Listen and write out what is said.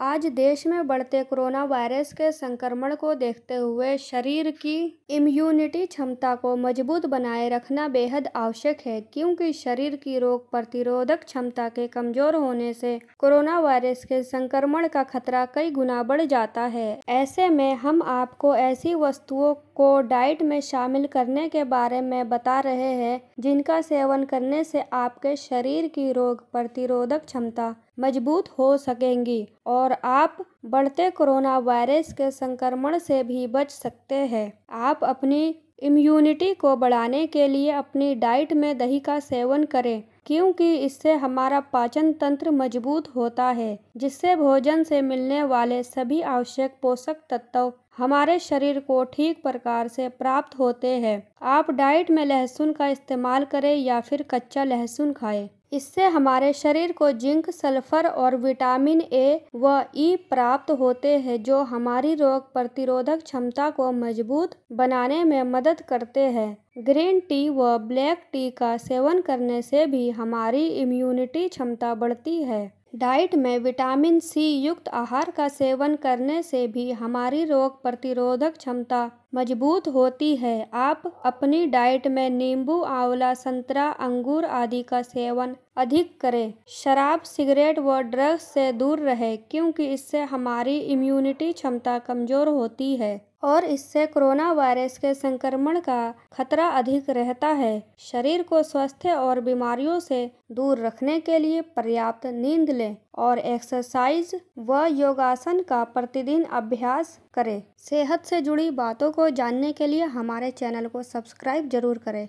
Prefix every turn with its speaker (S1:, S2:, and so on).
S1: आज देश में बढ़ते कोरोना वायरस के संक्रमण को देखते हुए शरीर की इम्यूनिटी क्षमता को मजबूत बनाए रखना बेहद आवश्यक है क्योंकि शरीर की रोग प्रतिरोधक क्षमता के कमजोर होने से कोरोना वायरस के संक्रमण का खतरा कई गुना बढ़ जाता है ऐसे में हम आपको ऐसी वस्तुओं को डाइट में शामिल करने के बारे में बता रहे हैं जिनका सेवन करने से आपके शरीर की रोग प्रतिरोधक क्षमता मजबूत हो सकेंगी और आप बढ़ते कोरोना वायरस के संक्रमण से भी बच सकते हैं आप अपनी इम्यूनिटी को बढ़ाने के लिए अपनी डाइट में दही का सेवन करें क्योंकि इससे हमारा पाचन तंत्र मजबूत होता है जिससे भोजन से मिलने वाले सभी आवश्यक पोषक तत्व हमारे शरीर को ठीक प्रकार से प्राप्त होते हैं आप डाइट में लहसुन का इस्तेमाल करें या फिर कच्चा लहसुन खाएं। इससे हमारे शरीर को जिंक सल्फर और विटामिन ए व ई प्राप्त होते हैं जो हमारी रोग प्रतिरोधक क्षमता को मजबूत बनाने में मदद करते हैं ग्रीन टी व ब्लैक टी का सेवन करने से भी हमारी इम्यूनिटी क्षमता बढ़ती है डाइट में विटामिन सी युक्त आहार का सेवन करने से भी हमारी रोग प्रतिरोधक क्षमता मजबूत होती है आप अपनी डाइट में नींबू आंवला संतरा अंगूर आदि का सेवन अधिक करें शराब सिगरेट व ड्रग्स से दूर रहें क्योंकि इससे हमारी इम्यूनिटी क्षमता कमज़ोर होती है और इससे कोरोना वायरस के संक्रमण का खतरा अधिक रहता है शरीर को स्वस्थ और बीमारियों से दूर रखने के लिए पर्याप्त नींद लें और एक्सरसाइज व योगासन का प्रतिदिन अभ्यास करें सेहत से जुड़ी बातों को जानने के लिए हमारे चैनल को सब्सक्राइब जरूर करें